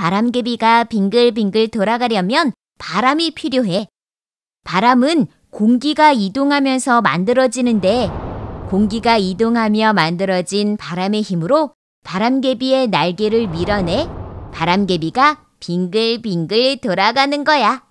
바람개비가 빙글빙글 돌아가려면 바람이 필요해. 바람은 공기가 이동하면서 만들어지는데 공기가 이동하며 만들어진 바람의 힘으로 바람개비의 날개를 밀어내 바람개비가 빙글빙글 돌아가는 거야.